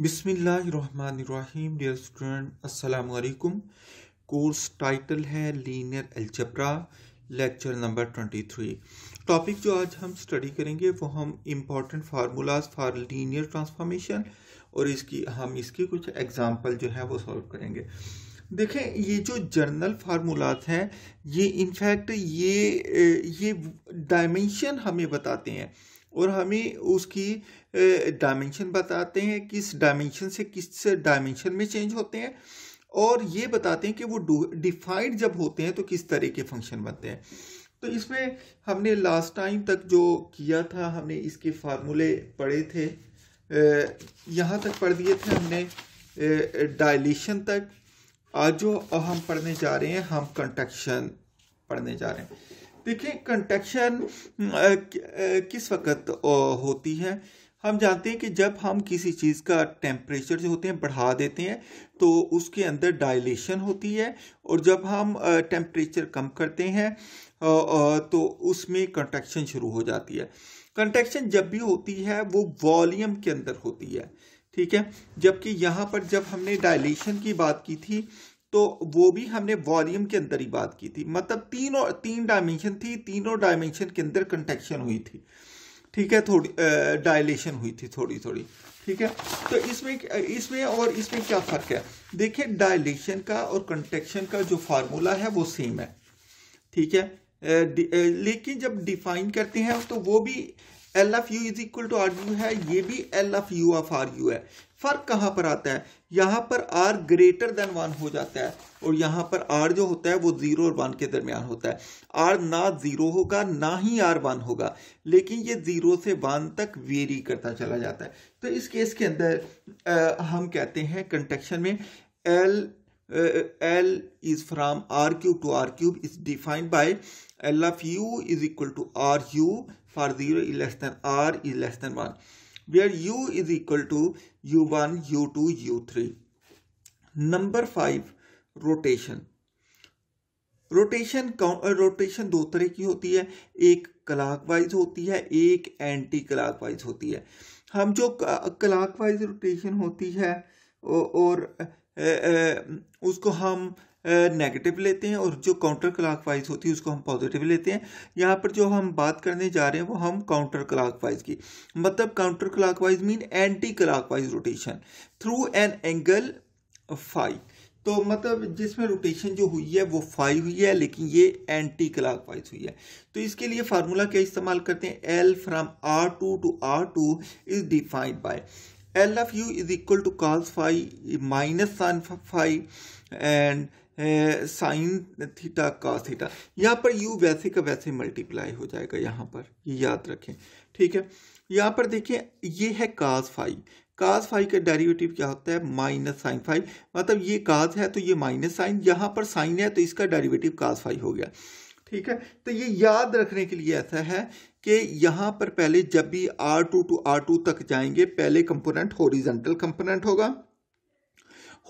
बिसमीम dear student असलकुम course title है linear algebra lecture number twenty three topic जो आज हम स्टडी करेंगे वो हम important formulas for linear transformation और इसकी हम इसकी कुछ एग्जांपल जो है वो सॉल्व करेंगे देखें ये जो जर्नल फार्मूलाज हैं ये इनफैक्ट ये ये डायमेंशन हमें बताते हैं और हमें उसकी डायमेंशन बताते हैं किस डायमेंशन से किस डायमेंशन में चेंज होते हैं और ये बताते हैं कि वो डिफाइंड जब होते हैं तो किस तरह के फंक्शन बनते हैं तो इसमें हमने लास्ट टाइम तक जो किया था हमने इसके फार्मूले पढ़े थे यहाँ तक पढ़ दिए थे हमने डायलेशन तक आज जो हम पढ़ने जा रहे हैं हम कंटक्शन पढ़ने जा रहे हैं देखिए कंटेक्शन किस वक्त होती है हम जानते हैं कि जब हम किसी चीज़ का टेम्परेचर जो होते हैं बढ़ा देते हैं तो उसके अंदर डायलेशन होती है और जब हम टेम्परेचर कम करते हैं तो उसमें कंटेक्शन शुरू हो जाती है कंटेक्शन जब भी होती है वो वॉल्यूम के अंदर होती है ठीक है जबकि यहाँ पर जब हमने डायलेशन की बात की थी तो वो भी हमने वॉल्यूम के अंदर ही बात की थी मतलब तीन और तीन डायमेंशन थी तीनों डायमेंशन के अंदर कंटेक्शन हुई थी ठीक है थोड़ी डायलेशन हुई थी थोड़ी थोड़ी ठीक है तो इसमें इसमें और इसमें क्या फ़र्क है देखिए डायलेशन का और कंटेक्शन का जो फार्मूला है वो सेम है ठीक है लेकिन जब डिफाइन करते हैं तो वो भी L F U is equal to R U है ये भी L F U of R U है फर्क कहाँ पर आता है यहाँ पर आर ग्रेटर देन वन हो जाता है और यहाँ पर आर जो होता है वो जीरो और वन के दरमियान होता है आर ना जीरो होगा ना ही आर वन होगा लेकिन ये जीरो से वन तक वेरी करता चला जाता है तो इस केस के अंदर आ, हम कहते हैं कंटेक्शन में L L is from R cube to R cube is defined by L F U is equal to R U for zero is less than R is less than one where U is equal to you one U two U three number five rotation rotation rotation दो तरह की होती है एक clock wise होती है एक anti clock wise होती है हम जो क्लाक वाइज रोटेशन होती है और उसको हम नेगेटिव लेते हैं और जो काउंटर क्लाक वाइज होती है उसको हम पॉजिटिव लेते हैं यहाँ पर जो हम बात करने जा रहे हैं वो हम काउंटर क्लाक वाइज की मतलब counterclockwise mean anticlockwise rotation through an angle five तो मतलब जिसमें रोटेशन जो हुई है वो फाइव हुई है लेकिन ये एंटी क्लाक वाइज हुई है तो इसके लिए फार्मूला क्या इस्तेमाल करते हैं L from R two to R two is defined by L of u is equal to cos five minus sin five and sine theta का थीटा यहाँ पर यू वैसे का वैसे मल्टीप्लाई हो जाएगा यहाँ पर ये याद रखें ठीक है यहाँ पर देखिए ये है काज फाइव काज फाइव का डेरिवेटिव क्या होता है माइनस साइन फाइव मतलब ये काज है तो ये माइनस साइन यहाँ पर साइन है तो इसका डेरिवेटिव काज फाइव हो गया ठीक है तो ये याद रखने के लिए ऐसा है कि यहाँ पर पहले जब भी R two to R two तक जाएंगे पहले कंपोनेंट होरिजेंटल कंपोनेंट होगा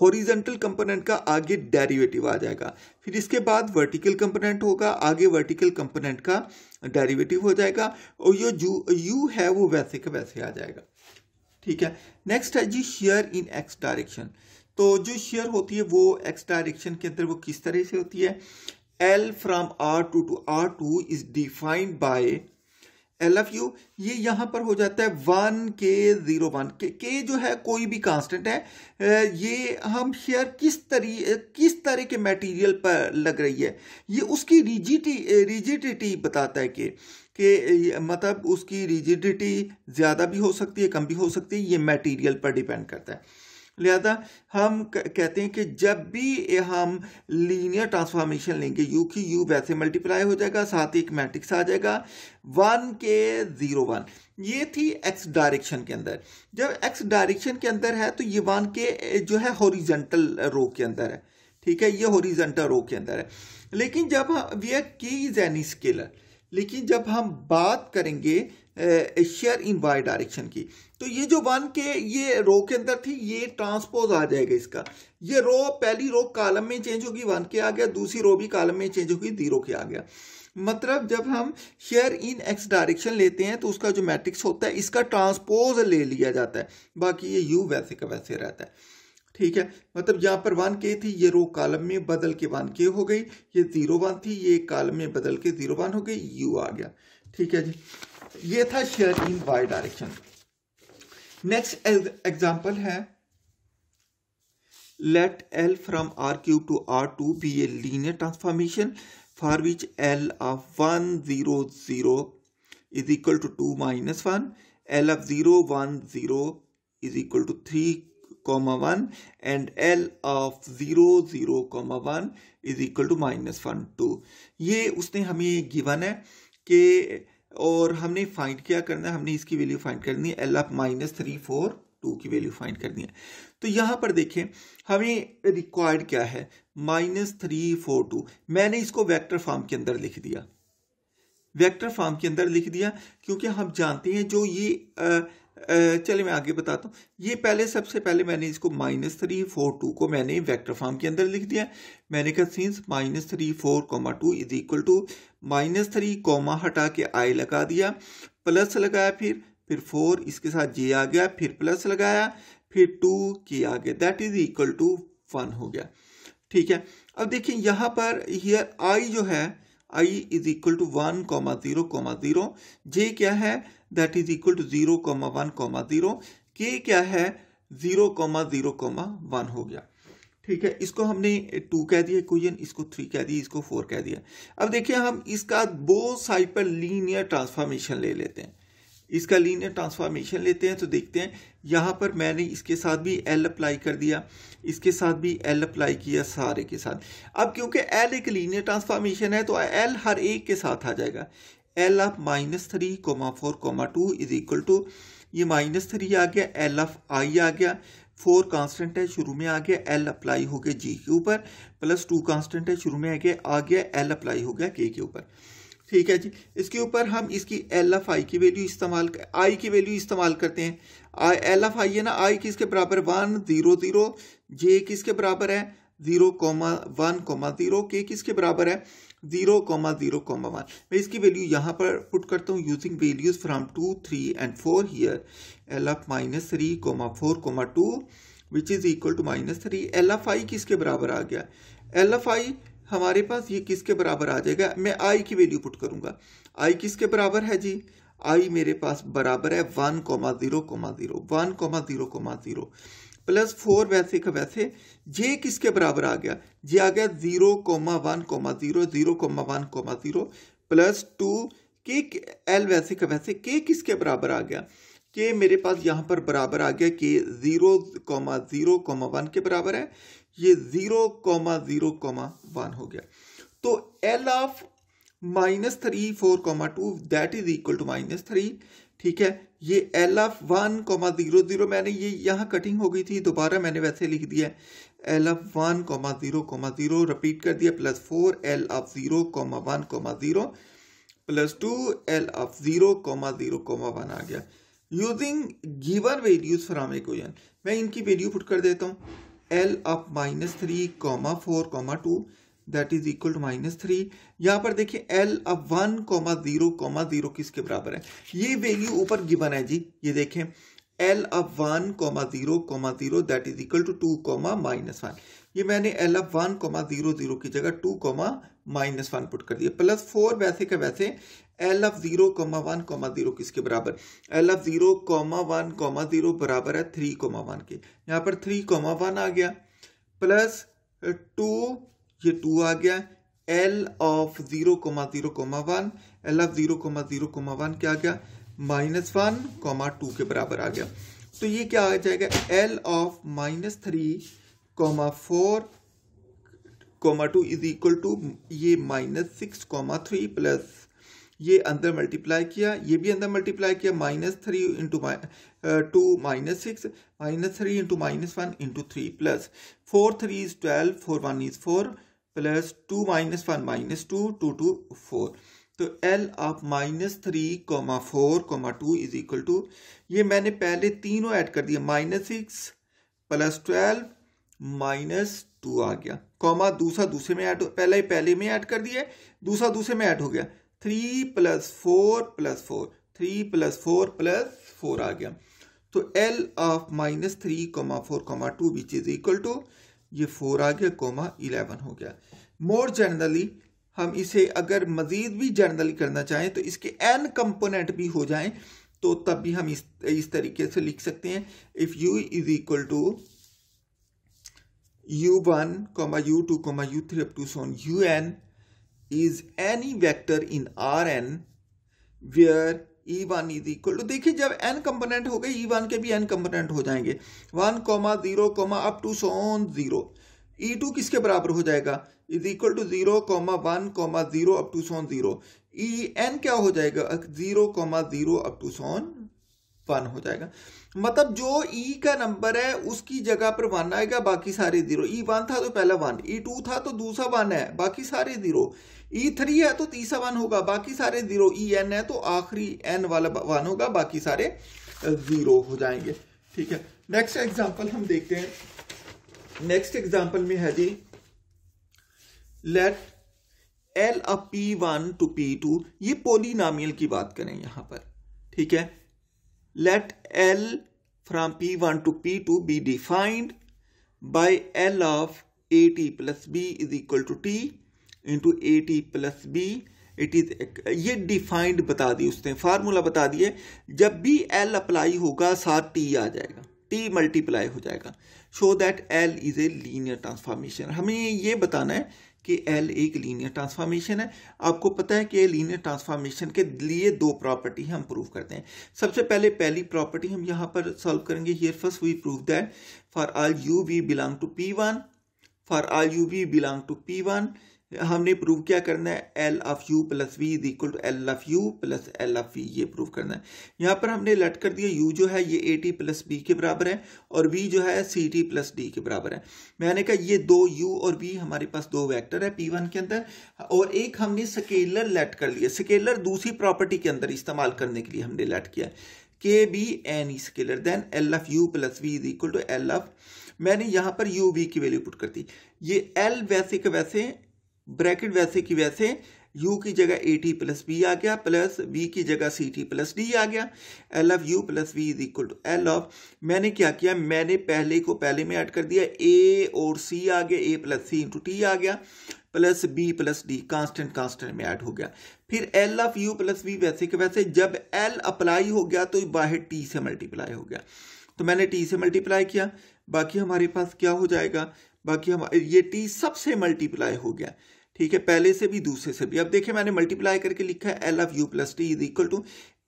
हॉरिजेंटल कंपोनेंट का आगे डेरिवेटिव आ जाएगा फिर इसके बाद वर्टिकल कंपोनेंट होगा आगे वर्टिकल कंपोनेंट का डेरिवेटिव हो जाएगा और ये जो यू है वो वैसे का वैसे आ जाएगा ठीक है नेक्स्ट है जी शेयर इन एक्स डायरेक्शन तो जो शेयर होती है वो एक्स डायरेक्शन के अंदर वो किस तरह से होती है L from R two to R two is defined by L F u ये यहाँ पर हो जाता है वन के ज़ीरो वन के के जो है कोई भी कांस्टेंट है ये हम शेयर किस तरी किस तरह के मटेरियल पर लग रही है ये उसकी रिजिटी रिजिडिटी बताता है कि के मतलब उसकी रिजिडिटी ज़्यादा भी हो सकती है कम भी हो सकती है ये मटेरियल पर डिपेंड करता है लिहाजा हम कहते हैं कि जब भी हम लीनियर ट्रांसफॉर्मेशन लेंगे यू की यू वैसे मल्टीप्लाई हो जाएगा साथ ही एक मैट्रिक्स आ जाएगा वन के ज़ीरो वन ये थी एक्स डायरेक्शन के अंदर जब एक्स डायरेक्शन के अंदर है तो ये वन के जो है हॉरिजेंटल रो के अंदर है ठीक है ये हॉरिजेंटल रो के अंदर है लेकिन जब v r is any scalar लेकिन जब हम बात करेंगे शेयर इन वाई डायरेक्शन की तो ये जो वन के ये रो के अंदर थी ये ट्रांसपोज आ जाएगा इसका ये रो पहली रो कालम में चेंज होगी वन के आ गया दूसरी रो भी कालम में चेंज होगी जीरो के आ गया मतलब जब हम शेयर इन एक्स डायरेक्शन लेते हैं तो उसका जो मैट्रिक्स होता है इसका ट्रांसपोज ले लिया जाता है बाकी ये यू वैसे का वैसे रहता है ठीक है मतलब यहाँ पर वन के थी ये रो कालम में बदल के वन के हो गई ये जीरो वन थी ये कालम में बदल के जीरो वन हो गई यू आ गया ठीक है जी ये था shear in y direction next example e-, है let L from R cube to R two be a linear transformation for which L of one zero zero is equal to two minus one L of zero one zero is equal to three comma one and L of zero zero comma one is equal to minus one two ये उसने हमें given है कि और हमने find क्या करना है हमने इसकी वैल्यू फाइंड करनी है L of minus three four two की वैल्यू फाइंड करनी है तो यहाँ पर देखें हमें रिक्वायर्ड क्या है माइनस थ्री फोर टू मैंने इसको वेक्टर फॉर्म के अंदर लिख दिया वेक्टर फॉर्म के अंदर लिख दिया क्योंकि हम जानते हैं जो ये चलिए मैं आगे बताता हूँ ये पहले सबसे पहले मैंने इसको माइनस थ्री फोर टू को मैंने वेक्टर फॉर्म के अंदर लिख दिया मैंने कहा since minus three four comma two is equal to minus three comma हटा के आई लगा दिया प्लस लगाया फिर फिर फोर इसके साथ जे आ गया फिर प्लस लगाया फिर टू के आ गया that is equal to one हो गया ठीक है अब देखिए यहाँ पर हियर आई जो है i is equal to one comma zero comma zero j क्या है that is equal to zero comma one comma zero k क्या है zero comma zero comma one हो गया ठीक है इसको हमने टू कह दिया इक्वेशन इसको थ्री कह दिया इसको फोर कह दिया अब देखिए हम इसका दो साइड पर लीनियर ट्रांसफॉर्मेशन ले लेते हैं इसका लीनियर ट्रांसफॉर्मेशन लेते हैं तो देखते हैं यहाँ पर मैंने इसके साथ भी एल अप्लाई कर दिया इसके साथ भी एल अप्लाई किया सारे के साथ अब क्योंकि एल एक लीनियर ट्रांसफॉर्मेशन है तो एल हर एक के साथ आ जाएगा L of minus three comma four comma two is equal to ये माइनस थ्री आ गया एल एफ आई आ गया फोर कांस्टेंट है शुरू में आ गया एल अप्लाई हो गया जी के ऊपर प्लस टू कांस्टेंट है शुरू में आ गया आ गया एल अप्लाई हो गया के के ऊपर ठीक है जी इसके ऊपर हम इसकी एल एफ आई की वैल्यू इस्तेमाल आई की वैल्यू इस्तेमाल करते हैं आई एल एफ आई है ना आई किसके बराबर वन जीरो जीरो जे किसके बराबर है zero comma one comma zero k किसके बराबर है zero comma zero comma one मैं इसकी वैल्यू यहाँ पर पुट करता हूँ using values from two three and four here L of minus three comma four comma two which is equal to minus three L of i किसके बराबर आ गया एल एफ आई हमारे पास ये किसके बराबर आ जाएगा मैं आई की वैल्यू पुट करूँगा आई किसके बराबर है जी आई मेरे पास बराबर है one comma zero comma zero one comma zero comma zero plus four वैसे का वैसे जे किसके बराबर आ गया जे आ गया zero comma one comma zero zero comma one comma zero plus two k L वैसे का वैसे के किसके बराबर आ गया के मेरे पास यहाँ पर बराबर आ गया k zero comma zero comma one के बराबर है ये zero comma zero comma one हो गया तो L of minus three four comma two that is equal to minus three ठीक है ये L of one comma zero zero मैंने ये यहाँ कटिंग हो गई थी दोबारा मैंने वैसे लिख दिया L of one comma zero comma zero repeat कर दिया plus four L of zero comma one comma zero plus two L of zero comma zero comma one आ गया using given values from equation मैं इनकी value put कर देता हूँ L of minus three comma four comma two that is equal to minus three यहाँ पर देखिए एल अब one comma zero comma zero किसके बराबर है ये वैल्यू ऊपर गिवन है जी ये देखें एल अब one comma zero comma zero that is equal to two comma minus one ये मैंने एल अब वन कॉमा जीरो जीरो की जगह two comma minus one put कर दिया प्लस फोर वैसे का वैसे L of zero comma one comma zero किसके बराबर L of zero comma one comma zero बराबर है थ्री कॉमा वन के यहाँ पर थ्री कॉमा वन आ गया प्लस टू uh, ये टू आ गया L of zero comma zero comma one L of zero comma zero comma one क्या आ गया माइनस वन कोमा टू के बराबर आ गया तो ये क्या आ जाएगा L of minus three comma four comma two is equal to ये minus six comma three plus ये अंदर मल्टीप्लाई किया ये भी अंदर मल्टीप्लाई किया minus three into two minus six minus three into minus one into three plus four three is twelve four one is four plus two minus one minus two two two four तो L of minus three comma four comma two is equal to ये मैंने पहले तीनों add कर दिया minus six plus twelve minus two आ गया comma दूसरा दूसरे में ऐड पहले ही पहले में ऐड कर दिया दूसरा दूसरे में ऐड हो गया three plus four plus four three plus four plus four आ गया तो L of minus three comma four comma two which is equal to ये फोर आ गया कोमा इलेवन हो गया मोर जनरली हम इसे अगर मज़ीद भी जनरली करना चाहें तो इसके एन कंपोनेंट भी हो जाएं तो तब भी हम इस इस तरीके से लिख सकते हैं if u is equal to you one comma u two comma u three up to so on u n is any vector in R n where e one is equal to देखिए जब एन कंपोनेंट हो गए ई e one के भी N component हो जाएंगे one comma zero comma up to so on zero E two किसके बराबर हो जाएगा is equal to zero comma one comma zero up to so on zero E N क्या हो जाएगा zero comma zero up to so on one हो जाएगा मतलब जो ई e का नंबर है उसकी जगह पर वन आएगा बाकी सारे जीरो ई वन था तो पहला वन ई टू था तो दूसरा वन है बाकी सारे जीरो ई e थ्री है तो तीसरा वन होगा बाकी सारे जीरो ई एन है तो आखिरी एन वाला वन होगा बाकी सारे जीरो हो जाएंगे ठीक है नेक्स्ट एग्जाम्पल हम देखते हैं नेक्स्ट एग्जाम्पल में है जी let L uh P one to P two ये पोलिनामियल की बात करें यहां पर ठीक है let L from P one to P two be defined by L of A T plus B is equal to t into A T plus b it is ये defined बता दी उसने फार्मूला बता दिए जब भी एल अप्लाई होगा साथ टी आ जाएगा टी मल्टीप्लाई हो जाएगा show that L is a linear transformation हमें ये बताना है कि एल एक लीनियर ट्रांसफॉर्मेशन है आपको पता है कि लीनियर ट्रांसफॉर्मेशन के लिए दो प्रॉपर्टी हम प्रूव करते हैं सबसे पहले पहली प्रॉपर्टी हम यहाँ पर सॉल्व करेंगे here first we prove that for all u v belong to P one for all u v belong to P one हमने प्रूव क्या करना है L of u plus we is equal to L of u plus L of v ये prove करना है यहाँ पर हमने लट कर दिया यू जो है ये ए टी प्लस बी के बराबर है और वी जो है सी टी प्लस डी के बराबर है मैंने कहा ये दो यू और वी हमारे पास दो वैक्टर है पी वन के अंदर और एक हमने स्केलर लेट कर लिया स्केलर दूसरी प्रॉपर्टी के अंदर इस्तेमाल करने के लिए हमने लेट किया k be a scalar then L of u plus we is equal to L of मैंने यहाँ पर यू वी की वैल्यू पुट कर दी ये एल वैसे के वैसे ब्रैकेट वैसे की वैसे u की जगह ए टी प्लस बी आ गया प्लस बी की जगह सी टी प्लस डी आ गया L of u plus we is equal to L of मैंने क्या किया मैंने पहले को पहले में ऐड कर दिया A और सी आ गया ए प्लस सी इंटू टी आ गया plus B plus d constant constant में ऐड हो गया फिर L of u plus v वैसे के वैसे जब एल अप्लाई हो गया तो बाहर टी से मल्टीप्लाई हो गया तो मैंने टी से मल्टीप्लाई किया बाकी हमारे पास क्या हो जाएगा बाकी हम ये टी सबसे मल्टीप्लाई हो गया ठीक है पहले से भी दूसरे से भी अब देखिए मैंने मल्टीप्लाई करके लिखा है L F you plus t is equal to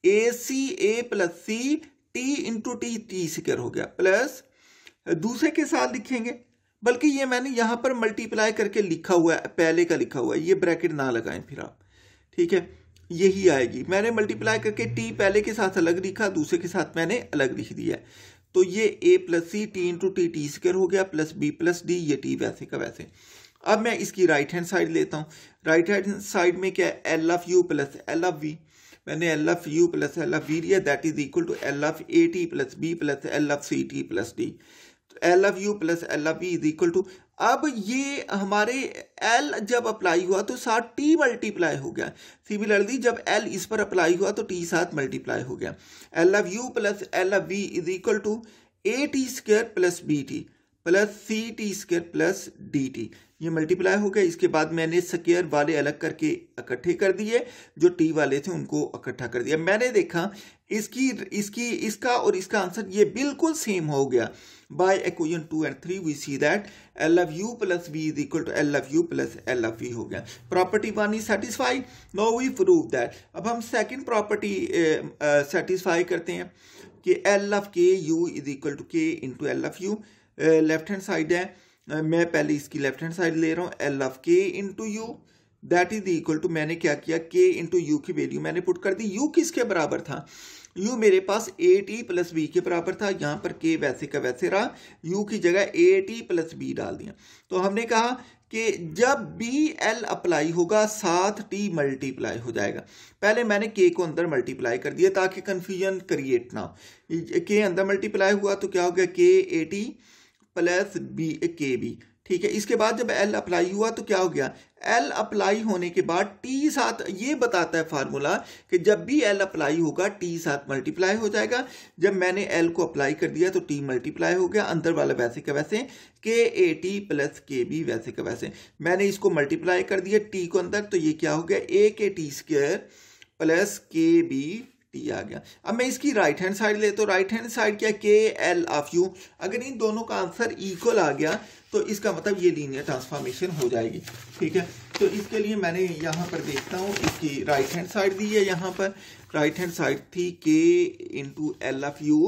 a c a plus c t into T t square हो गया प्लस दूसरे के साथ लिखेंगे बल्कि ये मैंने यहाँ पर मल्टीप्लाई करके लिखा हुआ है पहले का लिखा हुआ है ये ब्रैकेट ना लगाएं फिर आप ठीक है यही आएगी मैंने मल्टीप्लाई करके टी पहले के साथ अलग लिखा दूसरे के साथ मैंने अलग लिख दिया तो ये a plus c t into T t square हो गया प्लस बी प्लस डी ये टी वैसे का वैसे अब मैं इसकी राइट हैंड साइड लेता हूँ राइट हैंड साइड में क्या है L F you plus L of v मैंने L F you plus L of v लिया that is equal to L of a T plus B plus L of c t plus d L F you plus L of v is equal to अब ये हमारे L जब apply हुआ तो साथ T multiply हो गया similarly जब एल इस पर अप्लाई हुआ तो टी साथ मल्टीप्लाई हो गया L of u plus L of v is equal to A t square plus b t plus c t square plus d t ये मल्टीप्लाई हो गया इसके बाद मैंने स्केयर वाले अलग करके इकट्ठे कर दिए जो टी वाले थे उनको इकट्ठा कर दिया मैंने देखा इसकी इसकी इसका और इसका आंसर ये बिल्कुल सेम हो गया by equation two and three we see that L F you plus we is equal to L F you plus L of V हो गया property one is satisfy now we prove that अब हम second property satisfy करते हैं कि L of K U is equal to K into L F U left hand side है मैं पहले इसकी लेफ्ट हैंड साइड ले रहा हूँ L of K into U that is equal to मैंने क्या किया के इंटू यू की वैल्यू मैंने पुट कर दी यू किसके बराबर था यू मेरे पास ए टी प्लस बी के बराबर था यहाँ पर के वैसे का वैसे रहा यू की जगह ए टी प्लस बी डाल दिया तो हमने कहा कि जब बी एल अप्लाई होगा साथ टी मल्टीप्लाई हो जाएगा पहले मैंने के को अंदर मल्टीप्लाई कर दिया ताकि कन्फ्यूजन क्रिएट ना हो के अंदर मल्टीप्लाई हुआ तो क्या हो गया K A T plus B K B ठीक है इसके बाद जब एल अप्लाई हुआ तो क्या हो गया एल अप्लाई होने के बाद टी साथ ये बताता है फार्मूला कि जब भी एल अप्लाई होगा टी साथ मल्टीप्लाई हो जाएगा जब मैंने एल को अप्लाई कर दिया तो टी मल्टीप्लाई हो गया अंदर वाला वैसे का वैसे K A T plus K B वैसे का वैसे मैंने इसको मल्टीप्लाई कर दिया टी को अंदर तो ये क्या हो गया A K T square plus K B पी आ गया अब मैं इसकी राइट हैंड साइड ले तो राइट हैंड साइड क्या के एल ऑफ यू अगर इन दोनों का आंसर इक्वल आ गया तो इसका मतलब ये लीनियर ट्रांसफॉर्मेशन हो जाएगी ठीक है तो इसके लिए मैंने यहाँ पर देखता हूँ इसकी राइट हैंड साइड दी है यहाँ पर राइट हैंड साइड थी K into L of U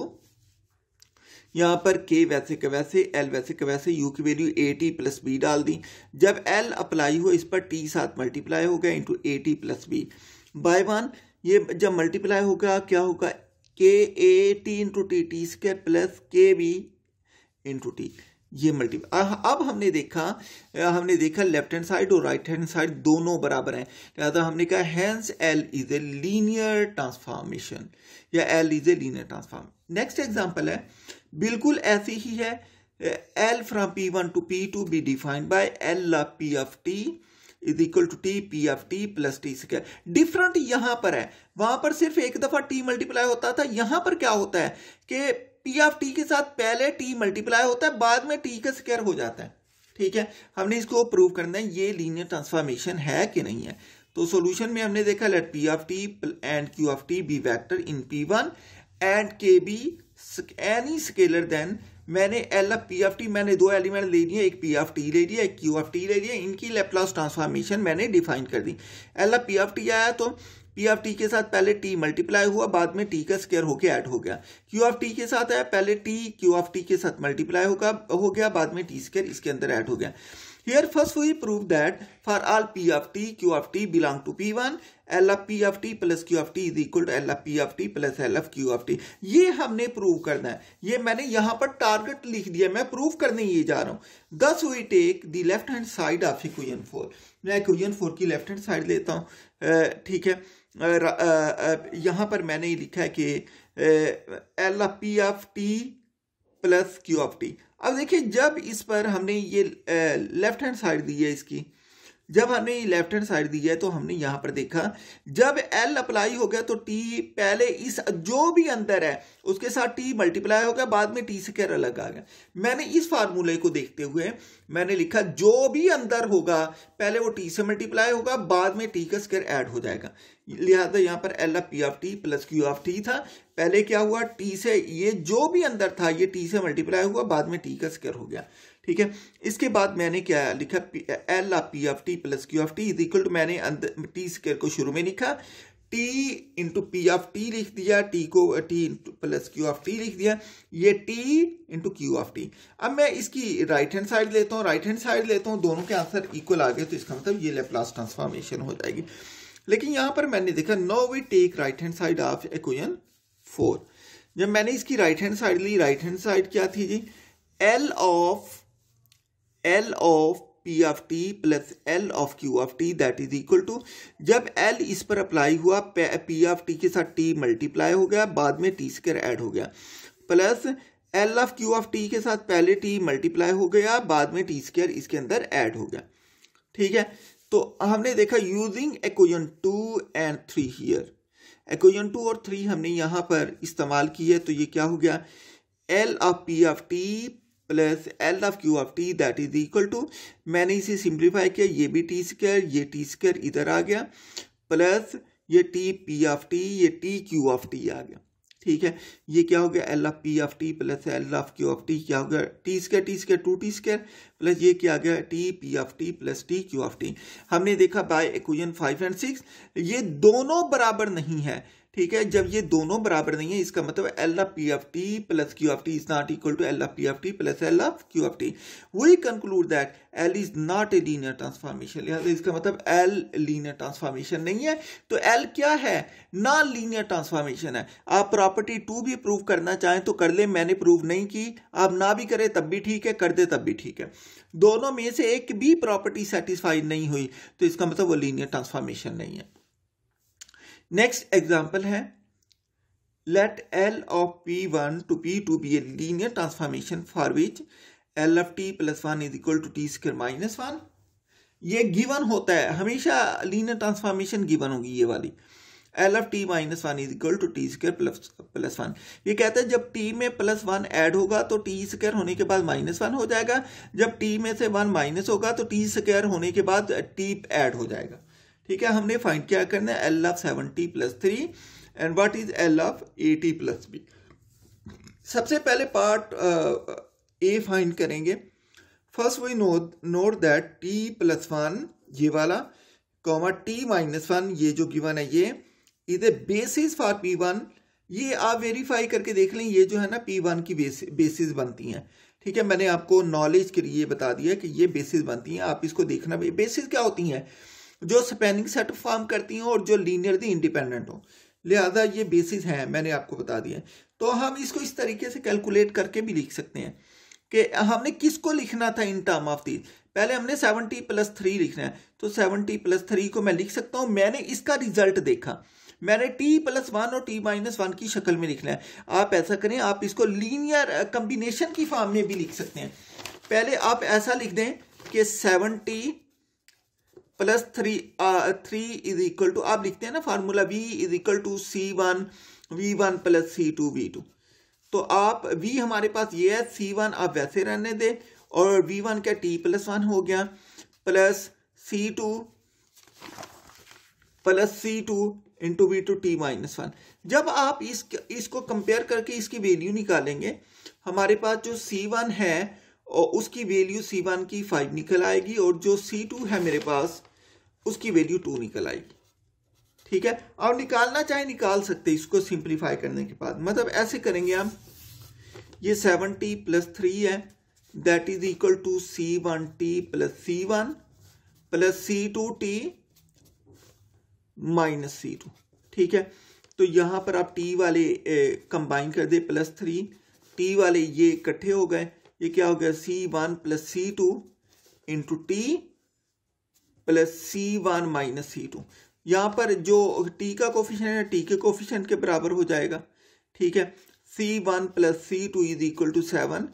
यहाँ पर के वैसे के वैसे एल वैसे के वैसे यू की value A T plus B डाल दी जब एल अप्लाई हो इस पर टी साथ मल्टीप्लाई हो गया into A T plus B by one ये जब मल्टीप्लाई होगा क्या होगा K A T into T T square plus K B into T ये मल्टीप्लाई अब हमने देखा हमने देखा लेफ्ट हैंड साइड और राइट हैंड साइड दोनों बराबर हैं लिहाजा हमने कहा hence L is a linear transformation या L is a linear transform next example है बिल्कुल ऐसी ही है L from P one to P two be defined by L of P of T is equal to T P of T plus T square different यहां पर है वहां पर सिर्फ एक दफा टी मल्टीप्लाई होता था यहां पर क्या होता है कि पी एफ टी के साथ पहले टी मल्टीप्लाई होता है बाद में टी का स्क्वायर हो जाता है ठीक है हमने इसको प्रूव करना है ये लीनियर ट्रांसफॉर्मेशन है कि नहीं है तो सॉल्यूशन में हमने देखा let P of T and Q of T be vector in P one and K be any scalar then मैंने L of P of T मैंने दो एलिमेंट ले लिया एक पी एफ टी ले लिया एक क्यू एफ टी ले लिया इनकी लेप्लास ट्रांसफॉर्मेशन मैंने डिफाइन कर दी L of P of T आया तो पी एफ टी के साथ पहले टी मल्टीप्लाई हुआ बाद में टी का स्केयर होकर ऐड हो गया क्यू एफ टी के साथ आया पहले टी क्यू एफ टी के साथ मल्टीप्लाई होगा हो गया बाद में टी स्केयर इसके अंदर ऐड हो गया Here first we prove that for all P of t, Q of t belong to P1, L of P of t plus Q of t is equal to L of P of t plus L of Q of t. ये हमने prove करना है ये मैंने यहाँ पर target लिख दिया मैं प्रूव करने ये जा रहा हूँ thus we take the left hand side of equation four मैं इक्वेशन फोर की लेफ्ट हैंड साइड लेता हूँ ठीक है यहाँ पर मैंने ये लिखा है कि L of P of T plus Q of T अब देखिए जब इस पर हमने ये लेफ्ट हैंड साइड दी है इसकी जब हमने ये लेफ्ट हैंड साइड दी है तो हमने यहाँ पर देखा जब एल अप्लाई हो गया तो टी पहले इस जो भी अंतर है उसके साथ टी मल्टीप्लाई हो गया बाद में टी से कैर अलग आ गया मैंने इस फार्मूले को देखते हुए मैंने लिखा जो भी अंतर होगा पहले वो टी से मल्टीप्लाई होगा बाद में टी का स्केयर ऐड हो जाएगा लिहाजा यहाँ पर L of P of T plus Q of T था पहले क्या हुआ टी से ये जो भी अंदर था ये टी से मल्टीप्लाई हुआ बाद में टी का स्केयर हो गया ठीक है इसके बाद मैंने क्या लिखा एल आ P of T plus Q of T is equal to मैंने अंदर टी स्केयर को शुरू में लिखा T into P of T लिख दिया टी को T plus Q of T लिख दिया ये T into Q of T अब मैं इसकी राइट हैंड साइड लेता हूँ राइट हैंड साइड लेता हूँ दोनों के आंसर इक्वल आ गए तो इसका मतलब ये लेप्लास ट्रांसफॉर्मेशन हो जाएगी लेकिन यहाँ पर मैंने देखा now we take right hand side of equation four जब मैंने इसकी राइट हैंड साइड ली राइट हैंड साइड क्या थी जी L of L of P of T plus L of Q of T that is equal to जब L इस पर अप्लाई हुआ पी एफ टी के साथ टी मल्टीप्लाई हो गया बाद में टी स्क्र ऐड हो गया plus L of Q of T के साथ पहले टी मल्टीप्लाई हो गया बाद में टी स्क्र इसके अंदर ऐड हो गया ठीक है तो हमने देखा using equation two and three here equation two और थ्री हमने यहाँ पर इस्तेमाल की है तो ये क्या हो गया L of P of T plus L of Q of T that is equal to मैंने इसे सिंप्लीफाई किया ये भी टी स्क्र ये टी स्क्र इधर आ गया प्लस ये टी पी ऑफ टी ये टी क्यू ऑफ टी आ गया ठीक है ये क्या हो गया L of P of T plus L of Q of T क्या हो गया T square T square two T square plus ये क्या आ गया T P of T plus T Q of T हमने देखा by equation five and six ये दोनों बराबर नहीं है ठीक है जब ये दोनों बराबर नहीं है इसका मतलब L of P of T plus Q of T is not equal to L of P of T plus L of Q of T वही conclude that L is not a linear transformation लिहाजा इसका मतलब L linear transformation नहीं है तो L क्या है non linear transformation है आप प्रॉपर्टी टू भी प्रूव करना चाहें तो कर ले मैंने प्रूव नहीं की आप ना भी करें तब भी ठीक है कर दे तब भी ठीक है दोनों में से एक भी प्रॉपर्टी सेटिस्फाई नहीं हुई तो इसका मतलब वो लीनियर ट्रांसफॉर्मेशन नहीं है नेक्स्ट एग्जाम्पल है let of P one to P two be a linear transformation for which L F T plus one is equal to T square minus one ये गिवन होता है हमेशा लीनियर ट्रांसफॉर्मेशन गिवन होगी ये वाली L F T minus one is equal to T square plus plus one ये कहता है जब टी में प्लस वन एड होगा तो टी स्क्र होने के बाद माइनस वन हो जाएगा जब टी में से वन माइनस होगा तो टी स्क्र होने के बाद टी एड हो जाएगा ठीक है हमने फाइंड क्या करना है L of seven T plus three and what is L of A T plus B सबसे पहले पार्ट ए फाइंड करेंगे first we note note that T plus one ये वाला कॉमा टी माइनस वन ये जो गिवन है ये is a basis for P one ये आप वेरीफाई करके देख लें ये जो है ना पी वन की बेसिस बनती हैं ठीक है मैंने आपको नॉलेज के लिए बता दिया कि ये बेसिस बनती हैं आप इसको देखना बेसिस क्या होती हैं जो स्पेनिंग सेट फॉर्म करती हों और जो लीनियरली इंडिपेंडेंट हों लिहाजा ये बेसिस हैं मैंने आपको बता दिया तो हम इसको इस तरीके से कैलकुलेट करके भी लिख सकते हैं कि हमने किसको लिखना था इन टर्म ऑफ दीज पहले हमने सेवनटी प्लस थ्री लिखना है तो सेवनटी प्लस थ्री को मैं लिख सकता हूँ मैंने इसका रिजल्ट देखा मैंने टी प्लस वन और टी माइनस वन की शक्ल में लिखना है आप ऐसा करें आप इसको लीनियर कम्बिनेशन की फॉर्म में भी लिख सकते हैं पहले आप ऐसा लिख दें कि seven T plus three three is equal to आप लिखते हैं ना formula V is equal to C one V one plus C two V two तो आप वी हमारे पास ये है सी वन आप वैसे रहने दें और वी वन क्या टी प्लस वन हो गया plus C two plus C two into V two T minus one जब आप इस इसको कंपेयर करके इसकी वैल्यू निकालेंगे हमारे पास जो सी वन है और उसकी वैल्यू सी वन की फाइव निकल आएगी और जो सी टू है मेरे पास उसकी वैल्यू टू निकल आएगी ठीक है और निकालना चाहे निकाल सकते इसको सिंप्लीफाई करने के बाद मतलब ऐसे करेंगे हम ये टी प्लस थ्री है that is equal to C one T plus C one plus C two T minus C two ठीक है तो यहां पर आप टी वाले कंबाइन कर दे प्लस थ्री टी वाले ये इकट्ठे हो गए ये क्या हो गया C one plus C two into T plus C one minus C two यहाँ पर जो टी का कोफिशन है T के कोफिशन के बराबर हो जाएगा ठीक है C1 one plus C two is equal to seven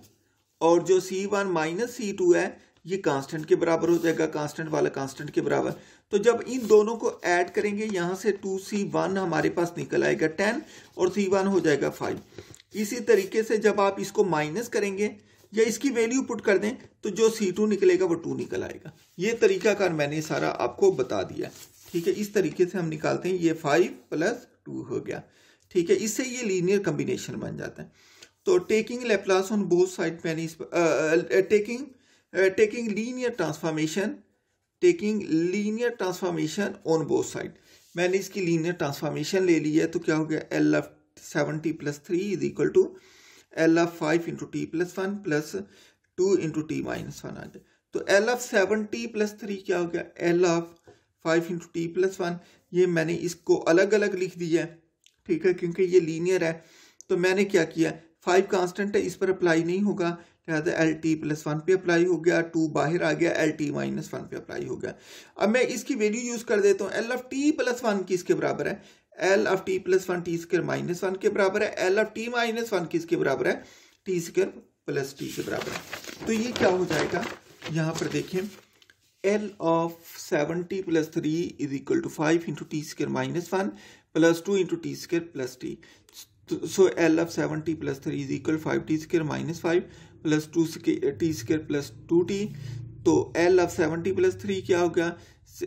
और जो C1 one minus C to है ये कांस्टेंट के बराबर हो जाएगा कांस्टेंट वाला कांस्टेंट के बराबर तो जब इन दोनों को ऐड करेंगे यहाँ से टू सी वन हमारे पास निकल आएगा टेन और सी वन हो जाएगा फाइव इसी तरीके से जब आप इसको माइनस करेंगे या इसकी वैल्यू पुट कर दें तो जो सी टू निकलेगा वो टू निकल आएगा ये तरीका कार मैंने सारा आपको बता दिया ठीक है इस तरीके से हम निकालते हैं ये फाइव प्लस टू हो गया ठीक है इससे ये लीनियर कम्बिनेशन बन जाता है तो taking Laplace on both side मैंने इस taking taking linear transformation taking linear transformation on both side मैंने इसकी लीनियर ट्रांसफॉर्मेशन ले ली है तो क्या हो गया L of seven T plus three is equal to L of five into T plus one plus two into T minus one आ गया तो L of seven T plus three क्या हो गया L of five into T plus one ये मैंने इसको अलग अलग लिख दिया है ठीक है क्योंकि ये लीनियर है तो मैंने क्या किया फाइव कांस्टेंट है इस पर अप्लाई नहीं होगा लिहाजा एल टी प्लस वन पर अप्लाई हो गया टू बाहर आ गया एल टी माइनस वन पर अप्लाई हो गया अब मैं इसकी वैल्यू यूज़ कर देता हूँ L F T plus one किसके बराबर है L of T plus one T square minus one के बराबर है L of T minus one किसके बराबर है टी स्क्र प्लस टी के बराबर है तो ये क्या हो जाएगा यहाँ पर देखें L of seven T plus three is equal to five into T square minus one plus two into T square plus T so L of seven so L of 7t plus 3 is equal 5t square minus 5 T square plus two T तो L of seven T plus three क्या हो गया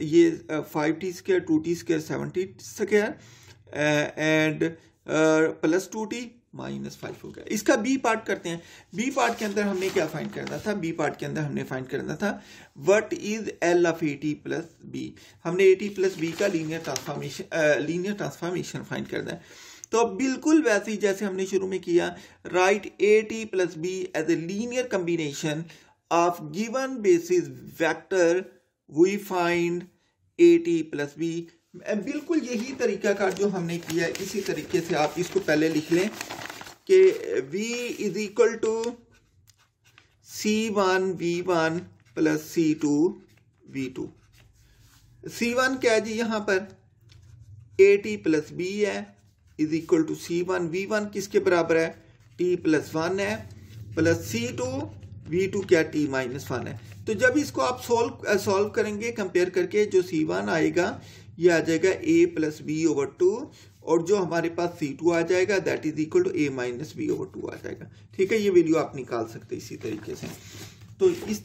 ये five T square two T square seven T square and plus two T minus five हो गया इसका B part करते हैं बी पार्ट के अंदर हमने क्या फाइंड करना था बी पार्ट के अंदर हमने फाइंड करना था what is L of A T plus B हमने ए टी प्लस बी का linear transformation linear transformation find करना है तो अब बिल्कुल वैसे ही जैसे हमने शुरू में किया write A T plus B as a linear combination of given basis vector we find A T plus B बिल्कुल यही का जो हमने किया है इसी तरीके से आप इसको पहले लिख लें कि v is equal to C one V one plus C two V two C one क्या है जी यहां पर ए टी प्लस बी है is equal to C one V one किसके बराबर है टी प्लस वन है plus C two V two क्या टी माइनस वन है तो जब इसको आप सॉल्व सॉल्व करेंगे कंपेयर करके जो सी वन आएगा ये आ जाएगा A plus B over two और जो हमारे पास सी टू आ जाएगा that is equal to A minus B over two आ जाएगा ठीक है ये वैल्यू आप निकाल सकते हैं इसी तरीके से तो इस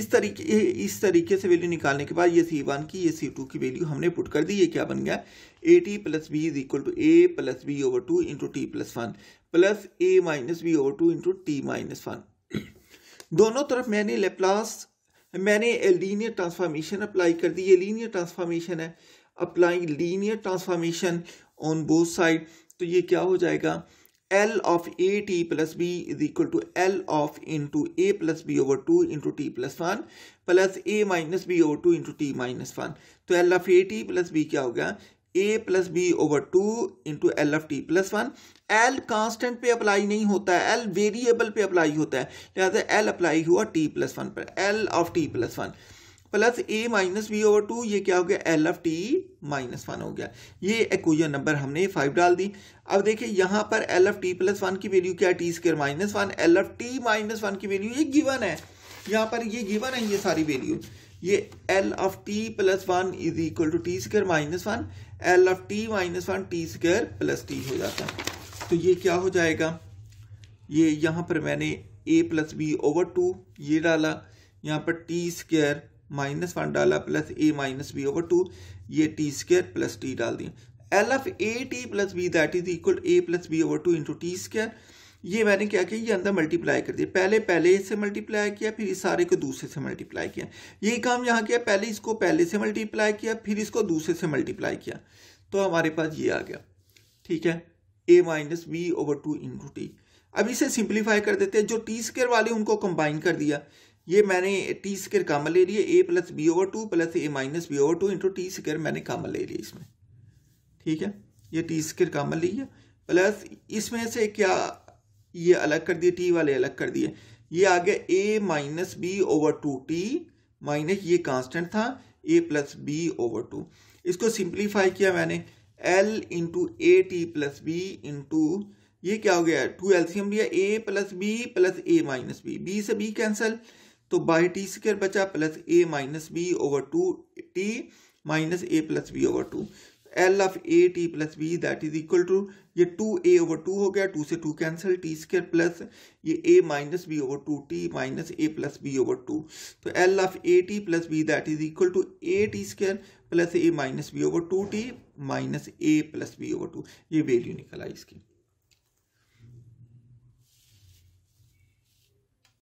इस तरीके इस तरीके से वैल्यू निकालने के बाद ये सी वन की ये सी टू की वैल्यू हमने पुट कर दी ये क्या बन गया A T plus B is equal to A plus B over two into T plus one plus A minus B over two into T minus one दोनों तरफ मैंने लेप्लास मैंने लीनियर ट्रांसफॉर्मेशन अप्लाई कर दी ये लीनियर ट्रांसफॉर्मेशन है apply linear transformation on both side तो ये क्या हो जाएगा L of A T plus B is equal to L of into A plus B over two into T plus one plus A minus B over two into T minus one तो L of A T plus B क्या हो गया ए plus B over two into L F T plus one L constant पे apply नहीं होता है L variable पे apply होता है लिहाजा एल अप्लाई हुआ टी प्लस वन पर L of T plus one plus A minus B over two ये क्या हो गया L F T minus one हो गया ये एक्वेशन नंबर हमने फाइव डाल दी अब देखिए यहाँ पर L F T plus one की वैल्यू क्या है T square minus one L F T minus one की वैल्यू ये गिवन है यहाँ पर ये गिवन है ये सारी वैल्यू ये L of T plus one is equal to T square minus one L of T minus one T square plus T हो जाता है तो ये क्या हो जाएगा ये यहां पर मैंने A plus B over two ये डाला यहां पर टी स्क्र माइनस वन डाला plus A minus B over two ये टी स्क्र प्लस टी डाल दिया L of A T plus B that is equal A plus B over two into T square ये मैंने क्या किया ये अंदर मल्टीप्लाई कर दिया पहले पहले इससे मल्टीप्लाई किया फिर इस सारे को दूसरे से मल्टीप्लाई किया यही काम यहाँ किया पहले इसको पहले से मल्टीप्लाई किया फिर इसको दूसरे से मल्टीप्लाई किया तो हमारे पास ये आ गया ठीक है A minus B over two into T अब इसे सिंप्लीफाई कर देते हैं जो टी स्केयर वाले उनको कंबाइन कर दिया ये मैंने टी स्केयर काम ले लिया A plus B over two plus A minus B over two into T square मैंने काम ले लिया इसमें ठीक है ये टी स्केयर कामन लिया प्लस इसमें से क्या ये अलग कर दिए टी वाले अलग कर दिए ये आ गया A minus B over two T minus ये कांस्टेंट था A plus B over two इसको सिंप्लीफाई किया मैंने L into A T plus B into ये क्या हो गया टू एल्सियम लिया A plus B plus A minus B B से बी कैंसल तो बाई टी स्केयर बचा plus A minus B over two T minus A plus B over two L of A T plus B that is equal to ये two A over two हो गया two से two cancel T square plus ये A minus B over two T minus A plus B over two तो L of A T plus B that is equal to A T square plus A minus B over two T minus A plus B over two ये value निकल आई इसकी